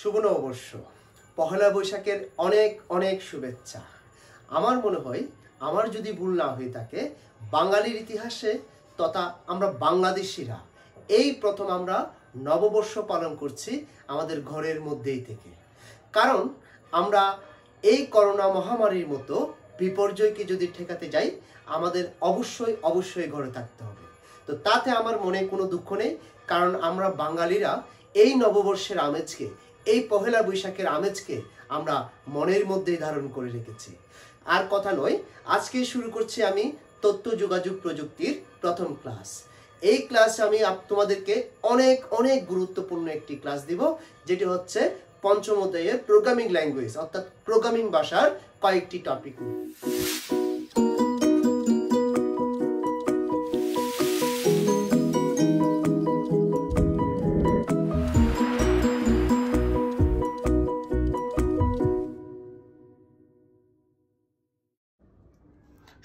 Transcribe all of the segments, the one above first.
শুভ নববর্ষ পহেলা বৈশাখের অনেক অনেক শুভেচ্ছা আমার মনে হয় আমার যদি ভুল না হয়ে থাকে বাঙালির ইতিহাসে তথা আমরা বাংলাদেশিরা এই প্রথম আমরা নববর্ষ পালন করছি আমাদের ঘরের মধ্যেই থেকে কারণ আমরা এই করোনা মহামারীর মতো বিপর্যয়কে যদি ঠেকাতে যাই আমাদের অবশ্যই অবশ্যই ঘরে থাকতে হবে তো তাতে আমার মনে কোনো দুঃখ নেই কারণ আমরা বাঙালিরা এই নববর্ষের আমেজকে এই পহেলা বৈশাখের আমেজকে আমরা মনের মধ্যেই ধারণ করে রেখেছি আর কথা নয় আজকে শুরু করছি আমি তথ্য যোগাযোগ প্রযুক্তির প্রথম ক্লাস এই ক্লাসে আমি তোমাদেরকে অনেক অনেক গুরুত্বপূর্ণ একটি ক্লাস দিব যেটি হচ্ছে অধ্যায়ের প্রোগ্রামিং ল্যাঙ্গুয়েজ অর্থাৎ প্রোগ্রামিং ভাষার কয়েকটি টপিক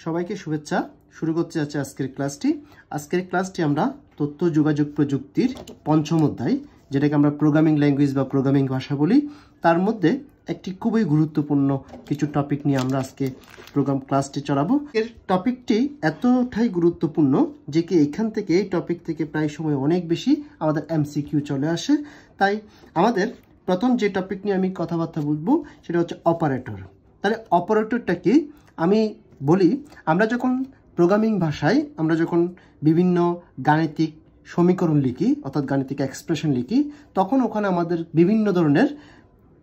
সবাইকে শুভেচ্ছা শুরু করতে যাচ্ছে আজকের ক্লাসটি আজকের ক্লাসটি আমরা তথ্য যোগাযোগ প্রযুক্তির পঞ্চম অধ্যায় যেটাকে আমরা প্রোগ্রামিং ল্যাঙ্গুয়েজ বা প্রোগ্রামিং ভাষা বলি তার মধ্যে একটি খুবই গুরুত্বপূর্ণ কিছু টপিক নিয়ে আমরা আজকে প্রোগ্রাম ক্লাসটি চড়াবো এর টপিকটি এতটাই গুরুত্বপূর্ণ যে কি এখান থেকে এই টপিক থেকে প্রায় সময় অনেক বেশি আমাদের এমসিকিউ চলে আসে তাই আমাদের প্রথম যে টপিক নিয়ে আমি কথাবার্তা বলবো সেটা হচ্ছে অপারেটর তাহলে অপারেটরটা কি আমি বলি আমরা যখন প্রোগ্রামিং ভাষায় আমরা যখন বিভিন্ন গাণিতিক সমীকরণ লিখি অর্থাৎ গাণিতিক এক্সপ্রেশন লিখি তখন ওখানে আমাদের বিভিন্ন ধরনের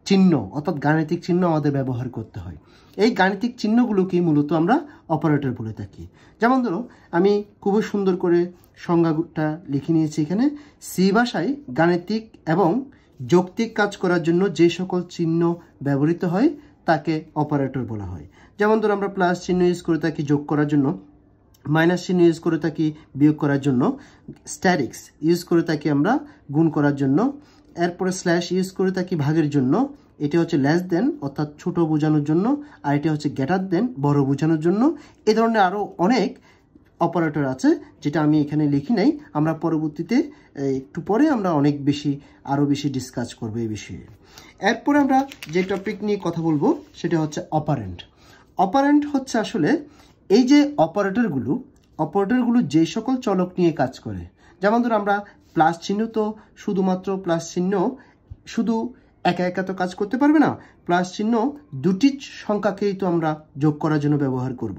চিহ্ন অর্থাৎ গাণিতিক চিহ্ন আমাদের ব্যবহার করতে হয় এই গাণিতিক চিহ্নগুলোকে মূলত আমরা অপারেটর বলে থাকি যেমন ধরো আমি খুবই সুন্দর করে সংজ্ঞাটা লিখে নিয়েছি এখানে সি ভাষায় গাণিতিক এবং যৌক্তিক কাজ করার জন্য যে সকল চিহ্ন ব্যবহৃত হয় তাকে অপারেটর বলা হয় যেমন ধরো আমরা প্লাস চিহ্ন ইউজ করে থাকি যোগ করার জন্য মাইনাস চিহ্ন ইউজ করে থাকি বিয়োগ করার জন্য স্ট্যারিক্স ইউজ করে থাকি আমরা গুণ করার জন্য এরপরে স্ল্যাশ ইউজ করে থাকি ভাগের জন্য এটা হচ্ছে লেস দেন অর্থাৎ ছোট বোঝানোর জন্য আর এটা হচ্ছে গ্যাটার দেন বড় বোঝানোর জন্য এ ধরনের আরও অনেক অপারেটর আছে যেটা আমি এখানে লিখি নাই আমরা পরবর্তীতে একটু পরে আমরা অনেক বেশি আরও বেশি ডিসকাস করবো এই বিষয়ে এরপরে আমরা যে টপিক নিয়ে কথা বলবো সেটা হচ্ছে অপারেন্ট অপারেন্ট হচ্ছে আসলে এই যে অপারেটরগুলো অপারেটরগুলো যে সকল চলক নিয়ে কাজ করে যেমন ধরো আমরা প্লাস চিহ্ন তো শুধুমাত্র প্লাস চিহ্ন শুধু একা একা তো কাজ করতে পারবে না প্লাস চিহ্ন দুটি সংখ্যাকেই তো আমরা যোগ করার জন্য ব্যবহার করব।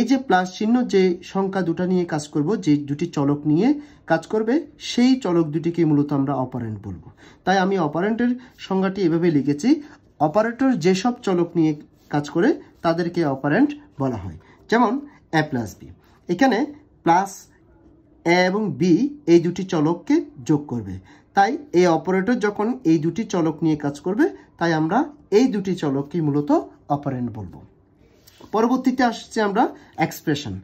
এই যে প্লাস চিহ্ন যে সংখ্যা দুটা নিয়ে কাজ করব যে দুটি চলক নিয়ে কাজ করবে সেই চলক দুটিকে মূলত আমরা অপারেন্ট বলবো তাই আমি অপারেন্টের সংজ্ঞাটি এভাবে লিখেছি অপারেটর যেসব চলক নিয়ে কাজ করে তাদেরকে অপারেন্ট বলা হয় যেমন এ প্লাস বি এখানে প্লাস এ এবং বি এই দুটি চলককে যোগ করবে তাই এই অপারেটর যখন এই দুটি চলক নিয়ে কাজ করবে তাই আমরা এই দুটি চলককে মূলত অপারেন্ট বলবো পরবর্তীতে আসছে আমরা এক্সপ্রেশন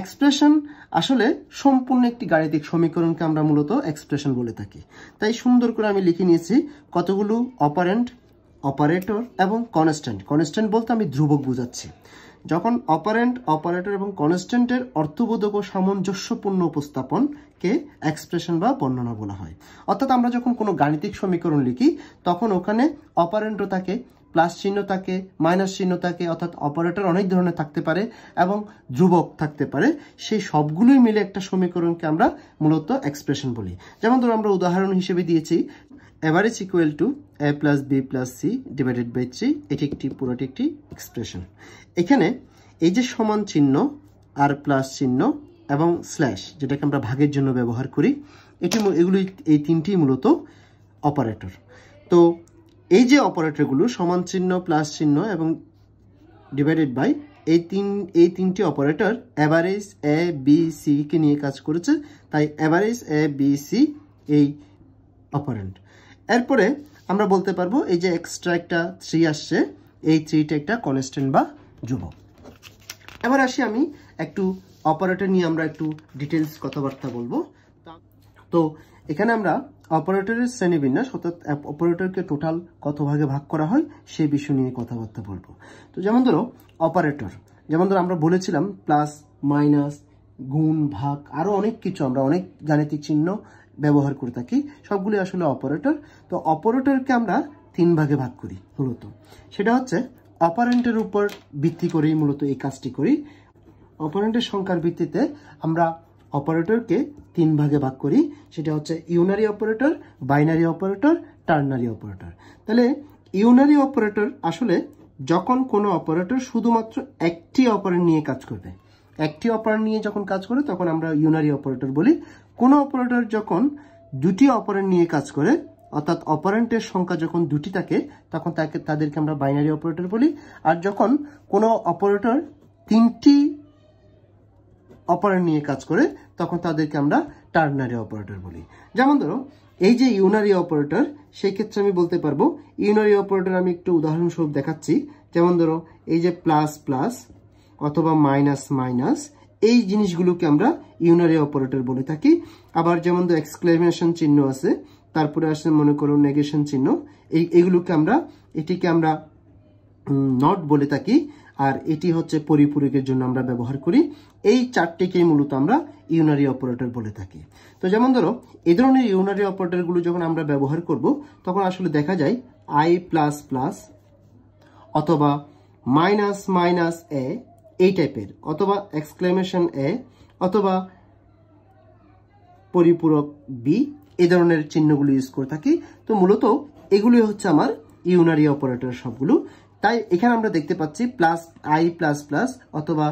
এক্সপ্রেশন আসলে সম্পূর্ণ একটি গাণিতিক সমীকরণকে আমরা মূলত এক্সপ্রেশন বলে থাকি তাই সুন্দর করে আমি লিখে নিয়েছি কতগুলো অপারেন্ট অপারেটর এবং কনস্ট্যান্ট কনস্ট্যান্ট বলতে আমি ধ্রুবক বুঝাচ্ছি যখন অপারেন্ট অপারেটর এবং কনস্ট্যান্টের অর্থবোধক ও সামঞ্জস্যপূর্ণ উপস্থাপনকে এক্সপ্রেশন বা বর্ণনা বলা হয় অর্থাৎ আমরা যখন কোনো গাণিতিক সমীকরণ লিখি তখন ওখানে অপারেন্টও থাকে প্লাস চিহ্ন থাকে মাইনাস চিহ্ন থাকে অর্থাৎ অপারেটর অনেক ধরনের থাকতে পারে এবং ধ্রুবক থাকতে পারে সেই সবগুলোই মিলে একটা সমীকরণকে আমরা মূলত এক্সপ্রেশন বলি যেমন ধরো আমরা উদাহরণ হিসেবে দিয়েছি average equal to A plus B plus C divided by three এটি একটি পুরোটি একটি এক্সপ্রেশন এখানে এই যে সমান চিহ্ন আর প্লাস চিহ্ন এবং স্ল্যাশ যেটাকে আমরা ভাগের জন্য ব্যবহার করি এটি এগুলি এই তিনটি মূলত অপারেটর তো এই যে অপারেটরগুলো সমান চিহ্ন প্লাস চিহ্ন এবং ডিভাইডেড বাই এই তিন এই তিনটি অপারেটর অ্যাভারেজ এ বি কে নিয়ে কাজ করেছে তাই অ্যাভারেজ এ বি সি এই অপারেন্ট এরপরে আমরা বলতে পারবো এই যে এক্সট্রা একটা থ্রি আসছে এই থ্রিটা একটা কনস্ট্যান্ট বা যুব এবার আসি আমি একটু অপারেটর নিয়ে আমরা একটু ডিটেলস কথাবার্তা বলবো তো এখানে আমরা অপারেটরের শ্রেণীবিন্যাস অর্থাৎ অপারেটরকে টোটাল কত ভাগে ভাগ করা হয় সেই বিষয় নিয়ে কথাবার্তা বলবো তো যেমন ধরো অপারেটর যেমন ধরো আমরা বলেছিলাম প্লাস মাইনাস গুণ ভাগ আরও অনেক কিছু আমরা অনেক গাণিতিক চিহ্ন ব্যবহার করে থাকি সবগুলি আসলে অপারেটর তো অপারেটরকে আমরা তিন ভাগে ভাগ করি মূলত সেটা হচ্ছে অপারেন্টের উপর ভিত্তি করেই মূলত এই কাজটি করি অপারেন্টের সংখ্যার ভিত্তিতে আমরা অপারেটরকে তিন ভাগে ভাগ করি সেটা হচ্ছে unary operator binary operator ternary operator তাহলে ইউনারি অপারেটর আসলে যখন কোনো অপারেটর শুধুমাত্র একটি অপারেন্ট নিয়ে কাজ করবে একটি অপারেন্ট নিয়ে যখন কাজ করে তখন আমরা ইউনারি অপারেটর বলি কোনো অপারেটর যখন দুটি অপারেন্ট নিয়ে কাজ করে অর্থাৎ অপারেন্টের সংখ্যা যখন দুটি থাকে তখন তাকে তাদেরকে আমরা বাইনারি অপারেটর বলি আর যখন কোনো অপারেটর তিনটি অপারেন্ট নিয়ে কাজ করে তখন তাদেরকে আমরা টার্নারি অপারেটর বলি যেমন ধরো এই যে ইউনারি অপারেটর সেই ক্ষেত্রে আমি বলতে পারবো ইউনারি অপারেটর আমি একটু উদাহরণস্বরূপ দেখাচ্ছি যেমন ধরো এই যে প্লাস প্লাস অথবা মাইনাস মাইনাস এই জিনিসগুলোকে আমরা ইউনারি অপারেটর বলে থাকি আবার যেমন তো এক্সক্লেমেশন চিহ্ন আছে তারপরে আসে মনে করো নেগেশন চিহ্ন এই এগুলোকে আমরা এটিকে আমরা নট বলে থাকি আর এটি হচ্ছে পরিপূরকের জন্য আমরা ব্যবহার করি এই চারটিকেই মূলত আমরা ইউনারি অপারেটর বলে থাকি তো যেমন ধরো এই ধরনের ইউনারি অপারেটরগুলো যখন আমরা ব্যবহার করব তখন আসলে দেখা যায় আই প্লাস প্লাস অথবা মাইনাস মাইনাস এ এই টাইপের অথবা এক্সক্লেমেশন এ অথবা পরিপূরক বি এই ধরনের চিহ্নগুলো ইউজ করে থাকি তো মূলত এগুলি হচ্ছে আমার ইউনারি অপারেটর সবগুলো তাই এখানে আমরা দেখতে পাচ্ছি প্লাস আই প্লাস প্লাস অথবা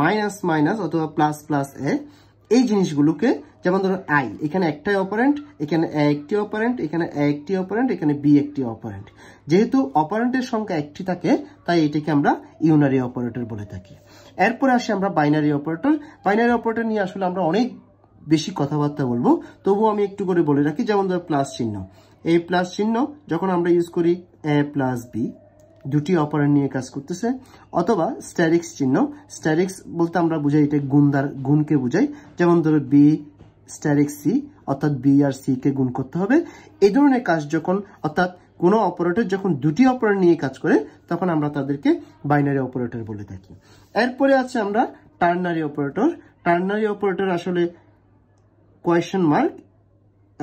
মাইনাস মাইনাস অথবা প্লাস প্লাস এ এই জিনিসগুলোকে যেমন ধরো আই এখানে একটাই অপারেন্ট এখানে একটি অপারেন্ট এখানে একটি অপারেন্ট এখানে বি একটি অপারেন্ট যেহেতু অপারেন্টের সংখ্যা একটি থাকে তাই এটাকে আমরা ইউনারি অপারেটর বলে থাকি এরপরে আসি আমরা বাইনারি অপারেটর বাইনারি অপারেটর নিয়ে আসলে আমরা অনেক বেশি কথাবার্তা বলবো তবুও আমি একটু করে বলে রাখি যেমন ধরো প্লাস চিহ্ন এই প্লাস চিহ্ন যখন আমরা ইউজ করি এ প্লাস বি দুটি অপারেন্ট নিয়ে কাজ করতেছে অথবা স্ট্যারিক্স চিহ্ন স্ট্যারিক্স বলতে আমরা বুঝাই এটা গুণদার গুণকে বুঝাই যেমন ধরো বি স্ট্যারিক্স সি অর্থাৎ বি আর সি কে গুণ করতে হবে এই ধরনের কাজ যখন অর্থাৎ কোনো অপারেটর যখন দুটি অপারেটর নিয়ে কাজ করে তখন আমরা তাদেরকে বাইনারি অপারেটর বলে থাকি এরপরে আছে আমরা টার্নারি অপারেটর টার্নারি অপারেটর আসলে কোয়েশন মার্ক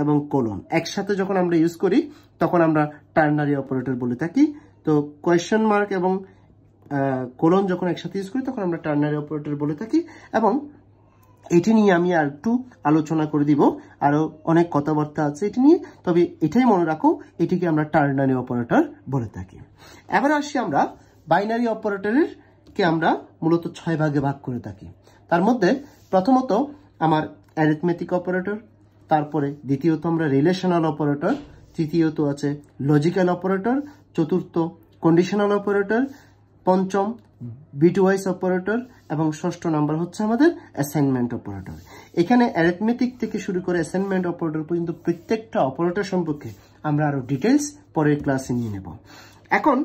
এবং কোলন একসাথে যখন আমরা ইউজ করি তখন আমরা টার্নারি অপারেটর বলে থাকি তো কোয়েশ্চেন মার্ক এবং কোলন যখন একসাথে ইউজ করি তখন আমরা টার্নারি অপারেটর বলে থাকি এবং এটি নিয়ে আমি আর একটু আলোচনা করে দিব আরও অনেক কথাবার্তা আছে এটি নিয়ে তবে এটাই মনে রাখো এটিকে আমরা টার্নারি অপারেটর বলে থাকি এবার আসি আমরা বাইনারি অপারেটরের কে আমরা মূলত ছয় ভাগে ভাগ করে থাকি তার মধ্যে প্রথমত আমার অ্যারিথমেটিক অপারেটর তারপরে দ্বিতীয়ত আমরা রিলেশনাল অপারেটর তৃতীয়ত আছে লজিক্যাল অপারেটর চতুর্থ কন্ডিশনাল অপারেটর পঞ্চম বিটুয়াইস অপারেটর এবং ষষ্ঠ নাম্বার হচ্ছে আমাদের অ্যাসাইনমেন্ট অপারেটর এখানে অ্যারেথমেটিক থেকে শুরু করে অ্যাসাইনমেন্ট অপারেটর পর্যন্ত প্রত্যেকটা অপারেটর সম্পর্কে আমরা আরও ডিটেলস পরের ক্লাসে নিয়ে নেব এখন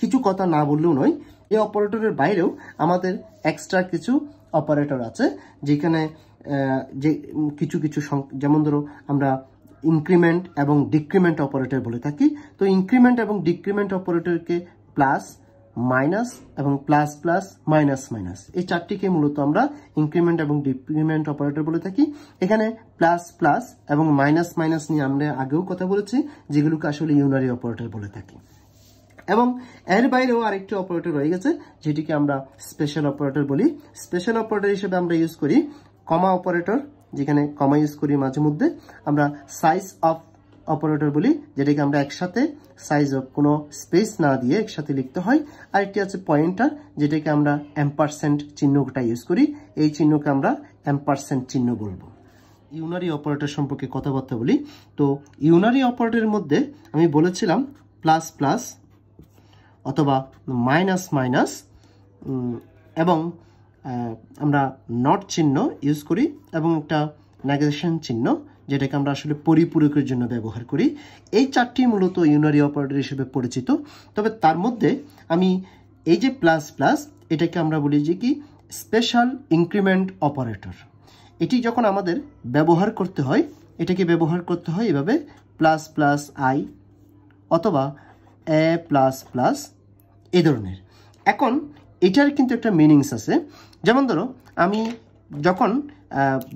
কিছু কথা না বললেও নয় এই অপারেটরের বাইরেও আমাদের এক্সট্রা কিছু অপারেটর আছে যেখানে যে কিছু কিছু যেমন ধরো আমরা ইনক্রিমেন্ট এবং ডিক্রিমেন্ট অপারেটর বলে থাকি তো ইনক্রিমেন্ট এবং ডিক্রিমেন্ট অপারেটরকে প্লাস মাইনাস এবং প্লাস প্লাস মাইনাস মাইনাস এই চারটিকে মূলত আমরা ইনক্রিমেন্ট এবং ডিক্রিমেন্ট অপারেটর বলে থাকি এখানে প্লাস প্লাস এবং মাইনাস মাইনাস নিয়ে আমরা আগেও কথা বলেছি যেগুলোকে আসলে ইউনারি অপারেটর বলে থাকি এবং এর বাইরেও আরেকটি অপারেটর রয়ে গেছে যেটিকে আমরা স্পেশাল অপারেটর বলি স্পেশাল অপারেটর হিসেবে আমরা ইউজ করি কমা অপারেটর যেখানে কমা ইউজ করি মাঝে মধ্যে আমরা সাইজ অফ অপারেটর বলি যেটাকে আমরা একসাথে সাইজ অফ কোনো স্পেস না দিয়ে একসাথে লিখতে হয় আরেকটি আছে পয়েন্টার যেটাকে আমরা অ্যাম্পারসেন্ট চিহ্নটা ইউজ করি এই চিহ্নকে আমরা অ্যাম্পারসেন্ট চিহ্ন বলবো ইউনারি অপারেটর সম্পর্কে কথাবার্তা বলি তো ইউনারি অপারেটরের মধ্যে আমি বলেছিলাম প্লাস প্লাস অথবা মাইনাস মাইনাস এবং আমরা নট চিহ্ন ইউজ করি এবং একটা ন্যাগেশন চিহ্ন যেটাকে আমরা আসলে পরিপূরকের জন্য ব্যবহার করি এই চারটি মূলত ইউনারি অপারেটর হিসেবে পরিচিত তবে তার মধ্যে আমি এই যে প্লাস প্লাস এটাকে আমরা বলি যে কি স্পেশাল ইনক্রিমেন্ট অপারেটর এটি যখন আমাদের ব্যবহার করতে হয় এটাকে ব্যবহার করতে হয় এভাবে প্লাস প্লাস আই অথবা এ প্লাস প্লাস এ ধরনের এখন এটার কিন্তু একটা মিনিংস আছে যেমন ধরো আমি যখন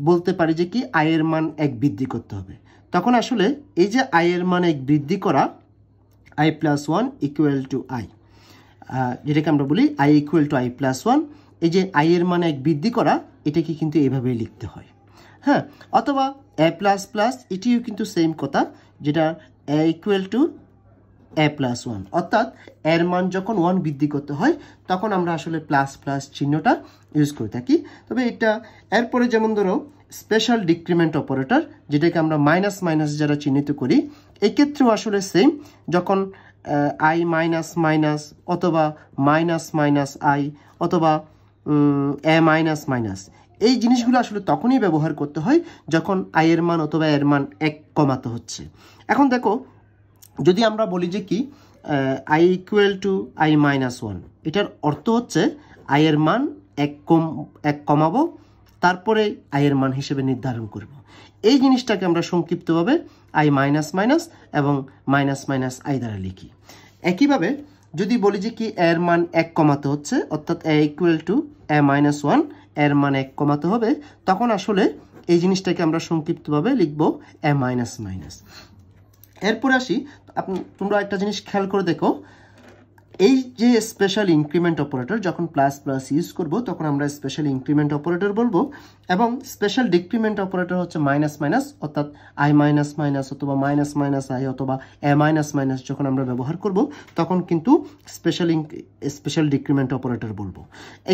বলতে পারি যে কি আয়ের মান এক বৃদ্ধি করতে হবে তখন আসলে এই যে আয়ের মান এক বৃদ্ধি করা I plus one equal to I যেটাকে আমরা বলি I equal to I plus one এই যে আয়ের মান এক বৃদ্ধি করা এটাকে কিন্তু এভাবে লিখতে হয় হ্যাঁ অথবা এ প্লাস প্লাস এটিও কিন্তু সেম কথা যেটা A equal to A plus one অর্থাৎ এর মান যখন ওয়ান বৃদ্ধি করতে হয় তখন আমরা আসলে প্লাস প্লাস চিহ্নটা ইউজ করে থাকি তবে এটা এরপরে যেমন ধরো স্পেশাল ডিক্রিমেন্ট অপারেটর যেটাকে আমরা মাইনাস মাইনাস যারা চিহ্নিত করি এক্ষেত্রেও আসলে সেম যখন আই মাইনাস মাইনাস অথবা মাইনাস মাইনাস আই অথবা এ মাইনাস মাইনাস এই জিনিসগুলো আসলে তখনই ব্যবহার করতে হয় যখন আই এর মান অথবা এর মান এক কমাতে হচ্ছে এখন দেখো যদি আমরা বলি যে কি I equal to I minus one এটার অর্থ হচ্ছে আয়ের মান এক কম এক কমাবো তারপরে আয়ের মান হিসেবে নির্ধারণ করব এই জিনিসটাকে আমরা সংক্ষিপ্তভাবে আই মাইনাস মাইনাস এবং মাইনাস মাইনাস আই দ্বারা লিখি একইভাবে যদি বলি যে কি এর মান এক কমাতে হচ্ছে অর্থাৎ A equal to A minus one এর মান এক কমাতে হবে তখন আসলে এই জিনিসটাকে আমরা সংক্ষিপ্তভাবে লিখব এ মাইনাস মাইনাস এরপর আসি আপনি তোমরা একটা জিনিস খেয়াল করে দেখো এই যে স্পেশাল ইনক্রিমেন্ট অপারেটর যখন প্লাস প্লাস ইউজ করব তখন আমরা স্পেশাল ইনক্রিমেন্ট অপারেটর বলবো এবং স্পেশাল ডিক্রিমেন্ট অপারেটর হচ্ছে মাইনাস মাইনাস অর্থাৎ আই মাইনাস মাইনাস অথবা মাইনাস মাইনাস আই অথবা এ মাইনাস মাইনাস যখন আমরা ব্যবহার করব তখন কিন্তু স্পেশাল স্পেশাল ডিক্রিমেন্ট অপারেটর বলবো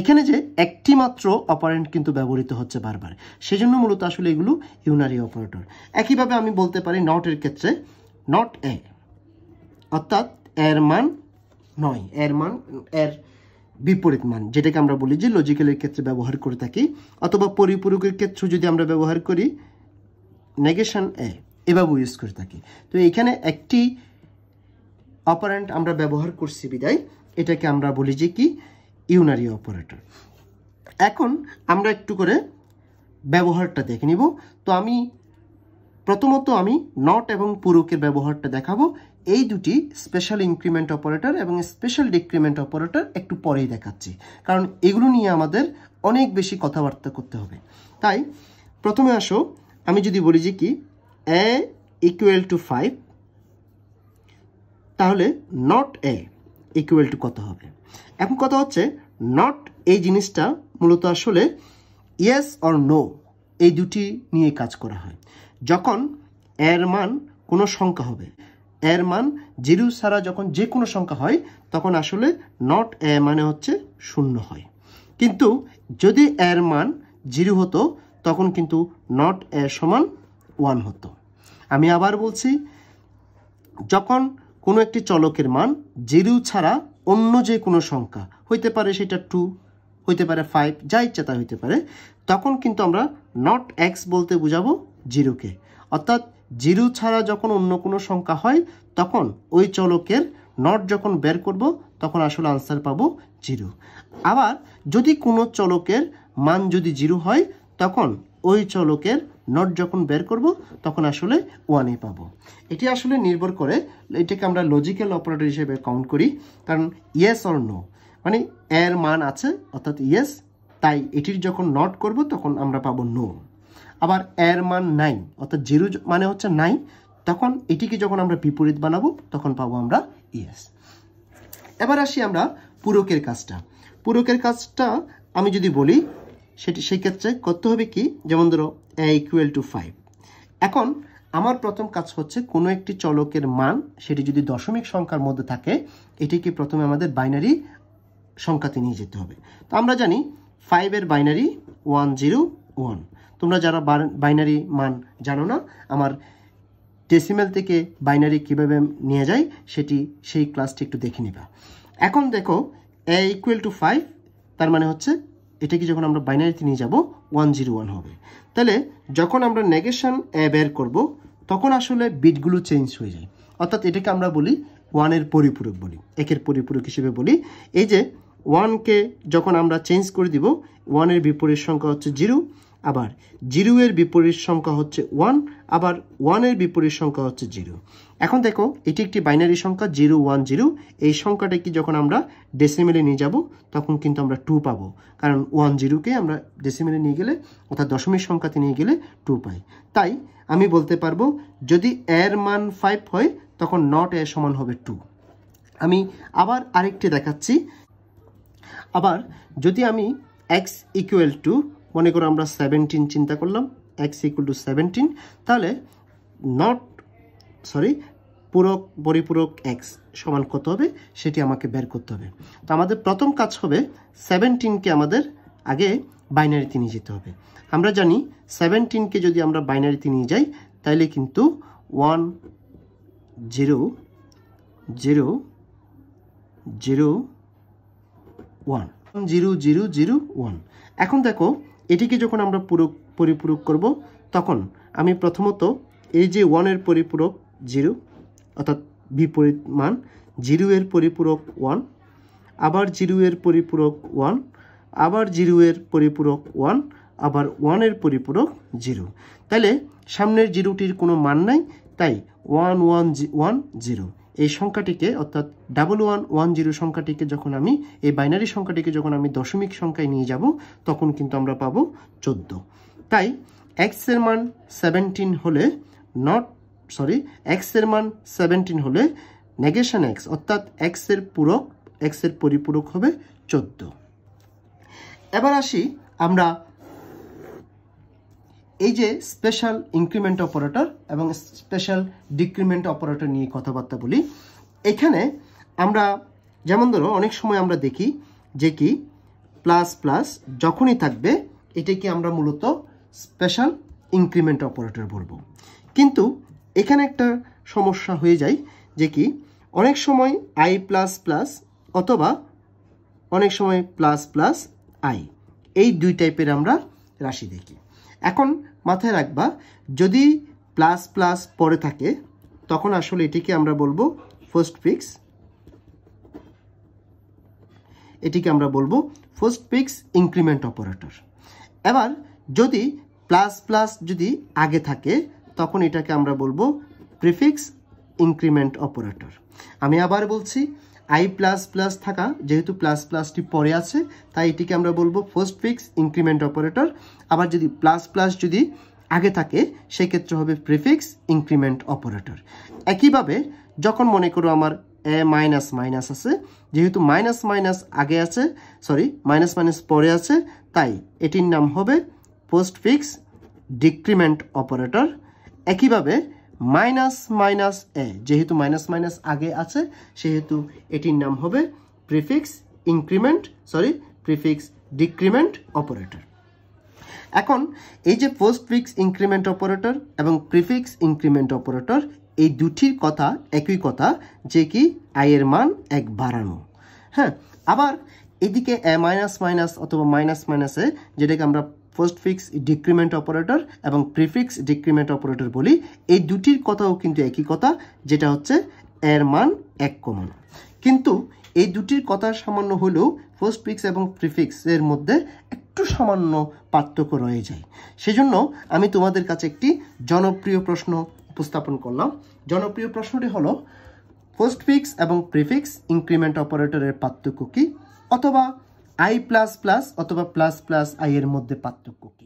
এখানে যে একটি মাত্র অপারেন্ট কিন্তু ব্যবহৃত হচ্ছে বারবার সেজন্য মূলত আসলে এগুলো ইউনারি অপারেটর একইভাবে আমি বলতে পারি নটের ক্ষেত্রে নট এ অর্থাৎ এর মান নয় এর মান এর বিপরীত মান যেটাকে আমরা বলি যে লজিক্যালের ক্ষেত্রে ব্যবহার করে থাকি অথবা পরিপূরকের ক্ষেত্রে যদি আমরা ব্যবহার করি নেগেশন এ এভাবে ইউজ করে থাকি তো এখানে একটি অপারেন্ট আমরা ব্যবহার করছি বিদায় এটাকে আমরা বলি যে কি ইউনারি অপারেটর এখন আমরা একটু করে ব্যবহারটা দেখে নিব তো আমি প্রথমত আমি নট এবং পুরকের ব্যবহারটা দেখাবো এই দুটি স্পেশাল ইনক্রিমেন্ট অপারেটর এবং স্পেশাল ডিক্রিমেন্ট অপারেটর একটু পরেই দেখাচ্ছি কারণ এগুলো নিয়ে আমাদের অনেক বেশি কথাবার্তা করতে হবে তাই প্রথমে আসো আমি যদি বলি যে কি এ ইকুয়াল টু ফাইভ তাহলে নট এ ইকুয়াল টু কত হবে এখন কথা হচ্ছে নট এই জিনিসটা মূলত আসলে ইয়েস অর নো এই দুটি নিয়ে কাজ করা হয় যখন এর মান কোনো সংখ্যা হবে এর মান জিরু ছাড়া যখন যে কোনো সংখ্যা হয় তখন আসলে নট এ মানে হচ্ছে শূন্য হয় কিন্তু যদি এর মান জিরু হতো তখন কিন্তু নট এ সমান ওয়ান হতো আমি আবার বলছি যখন কোনো একটি চলকের মান জিরু ছাড়া অন্য যে কোনো সংখ্যা হইতে পারে সেটা টু হইতে পারে ফাইভ যা ইচ্ছা তা হইতে পারে তখন কিন্তু আমরা নট এক্স বলতে বুঝাবো জিরোকে অর্থাৎ জিরো ছাড়া যখন অন্য কোনো সংখ্যা হয় তখন ওই চলকের নট যখন বের করব তখন আসলে আনসার পাবো জিরো আবার যদি কোনো চলকের মান যদি জিরো হয় তখন ওই চলকের নট যখন বের করব তখন আসলে ওয়ানে পাবো এটি আসলে নির্ভর করে এটাকে আমরা লজিক্যাল অপারেটর হিসেবে কাউন্ট করি কারণ ইয়েস অর নো মানে এর মান আছে অর্থাৎ ইয়েস তাই এটির যখন নট করব তখন আমরা পাবো নো আবার এর মান নাই অর্থাৎ জিরো মানে হচ্ছে নাই তখন এটিকে যখন আমরা বিপরীত বানাবো তখন পাবো আমরা ইয়েস এবার আসি আমরা পুরকের কাজটা পুরকের কাজটা আমি যদি বলি সেটি সেই ক্ষেত্রে করতে হবে কি যেমন ধরো এ ইকুয়াল টু ফাইভ এখন আমার প্রথম কাজ হচ্ছে কোনো একটি চলকের মান সেটি যদি দশমিক সংখ্যার মধ্যে থাকে এটিকে প্রথমে আমাদের বাইনারি সংখ্যাতে নিয়ে যেতে হবে তো আমরা জানি ফাইভের বাইনারি ওয়ান জিরো ওয়ান তোমরা যারা বাইনারি মান জানো না আমার ডেসিমেল থেকে বাইনারি কিভাবে নিয়ে যায় সেটি সেই ক্লাসটি একটু দেখে নিবা এখন দেখো এ ইকুয়াল টু ফাইভ তার মানে হচ্ছে এটাকে যখন আমরা বাইনারিতে নিয়ে যাব ওয়ান জিরো ওয়ান হবে তাহলে যখন আমরা নেগেশন এ বের করব তখন আসলে বিটগুলো চেঞ্জ হয়ে যায় অর্থাৎ এটাকে আমরা বলি ওয়ানের পরিপূরক বলি একের পরিপূরক হিসেবে বলি এই যে ওয়ানকে যখন আমরা চেঞ্জ করে দিব ওয়ানের বিপরীত সংখ্যা হচ্ছে জিরো আবার জিরো এর বিপরীত সংখ্যা হচ্ছে ওয়ান আবার ওয়ানের বিপরীত সংখ্যা হচ্ছে জিরো এখন দেখো এটি একটি বাইনারি সংখ্যা জিরো ওয়ান জিরো এই সংখ্যাটাকে যখন আমরা ডেসিমেলে নিয়ে যাব তখন কিন্তু আমরা টু পাবো কারণ ওয়ান জিরোকে আমরা ডেসিমেলে নিয়ে গেলে অর্থাৎ দশমিক সংখ্যাতে নিয়ে গেলে টু পাই তাই আমি বলতে পারবো যদি এর মান ফাইভ হয় তখন নট এর সমান হবে টু আমি আবার আরেকটি দেখাচ্ছি আবার যদি আমি এক্স ইকুয়াল টু মনে করো আমরা সেভেন্টিন চিন্তা করলাম এক্স ইকুয়াল টু সেভেন্টিন তাহলে নট সরি পূরক পরিপূরক এক্স সমান কত হবে সেটি আমাকে বের করতে হবে তো আমাদের প্রথম কাজ হবে সেভেন্টিনকে আমাদের আগে বাইনারিতে নিয়ে যেতে হবে আমরা জানি সেভেন্টিনকে যদি আমরা বাইনারিতে নিয়ে যাই তাহলে কিন্তু one zero zero zero one zero zero zero one এখন দেখো এটিকে যখন আমরা পূরক পরিপূরক করব তখন আমি প্রথমত এই যে ওয়ানের পরিপূরক জিরো অর্থাৎ বিপরীত মান জিরোয়ের এর পরিপূরক ওয়ান আবার জিরোয়ের এর পরিপূরক ওয়ান আবার জিরোয়ের এর পরিপূরক ওয়ান আবার ওয়ানের পরিপূরক জিরো তাহলে সামনের জিরোটির কোনো মান নাই তাই one one G one zero এই সংখ্যাটিকে অর্থাৎ ডাবল ওয়ান ওয়ান জিরো সংখ্যাটিকে যখন আমি এই বাইনারি সংখ্যাটিকে যখন আমি দশমিক সংখ্যায় নিয়ে যাব তখন কিন্তু আমরা পাবো চোদ্দ তাই এক্সের মান সেভেন্টিন হলে নট সরি এক্সের মান সেভেন্টিন হলে নেগেশন এক্স অর্থাৎ এক্সের পূরক এক্সের পরিপূরক হবে চোদ্দো এবার আসি আমরা এই যে স্পেশাল ইনক্রিমেন্ট অপারেটর এবং স্পেশাল ডিক্রিমেন্ট অপারেটর নিয়ে কথাবার্তা বলি এখানে আমরা যেমন ধরো অনেক সময় আমরা দেখি যে কি প্লাস প্লাস যখনই থাকবে এটাকে আমরা মূলত স্পেশাল ইনক্রিমেন্ট অপারেটর বলবো কিন্তু এখানে একটা সমস্যা হয়ে যায় যে কি অনেক সময় আই প্লাস প্লাস অথবা অনেক সময় প্লাস প্লাস আই এই দুই টাইপের আমরা রাশি দেখি এখন মাথায় রাখবা যদি প্লাস প্লাস পরে থাকে তখন আসলে এটিকে আমরা বলবো ফার্স্ট ফিক্স এটিকে আমরা বলবো ফার্স্ট ফিক্স ইনক্রিমেন্ট অপারেটর এবার যদি প্লাস প্লাস যদি আগে থাকে তখন এটাকে আমরা বলবো প্রিফিক্স ইনক্রিমেন্ট অপারেটর আমি আবার বলছি আই প্লাস প্লাস থাকা যেহেতু প্লাস প্লাসটি পরে আছে তাই এটিকে আমরা বলবো ফার্স্ট ফিক্স ইনক্রিমেন্ট অপারেটর আবার যদি প্লাস প্লাস যদি আগে থাকে সেক্ষেত্রে হবে প্রিফিক্স ইনক্রিমেন্ট অপারেটর একইভাবে যখন মনে করো আমার এ মাইনাস মাইনাস আছে যেহেতু মাইনাস মাইনাস আগে আছে সরি মাইনাস মাইনাস পরে আছে তাই এটির নাম হবে পোস্ট ফিক্স ডিক্রিমেন্ট অপারেটর একইভাবে মাইনাস মাইনাস এ যেহেতু মাইনাস মাইনাস আগে আছে সেহেতু এটির নাম হবে prefix increment sorry prefix decrement operator এখন এই যে পোস্ট ফিক্স ইনক্রিমেন্ট অপারেটর এবং প্রিফিক্স ইনক্রিমেন্ট অপারেটর এই দুটির কথা একই কথা যে কি আয়ের মান এক বাড়ানো হ্যাঁ আবার এদিকে এ মাইনাস মাইনাস অথবা মাইনাস মাইনাসে যেটাকে আমরা ফার্স্ট ফিক্স ডিক্রিমেন্ট অপারেটর এবং প্রিফিক্স ডিক্রিমেন্ট অপারেটর বলি এই দুটির কথাও কিন্তু একই কথা যেটা হচ্ছে এর মান এক কমন কিন্তু এই দুটির কথা সামান্য হলেও ফিক্স এবং প্রিফিক্সের মধ্যে একটু সামান্য পার্থক্য রয়ে যায় সেজন্য আমি তোমাদের কাছে একটি জনপ্রিয় প্রশ্ন উপস্থাপন করলাম জনপ্রিয় প্রশ্নটি হলো ফিক্স এবং প্রিফিক্স ইনক্রিমেন্ট অপারেটরের পার্থক্য কী অথবা আই প্লাস প্লাস অথবা প্লাস প্লাস আই এর মধ্যে পার্থক্য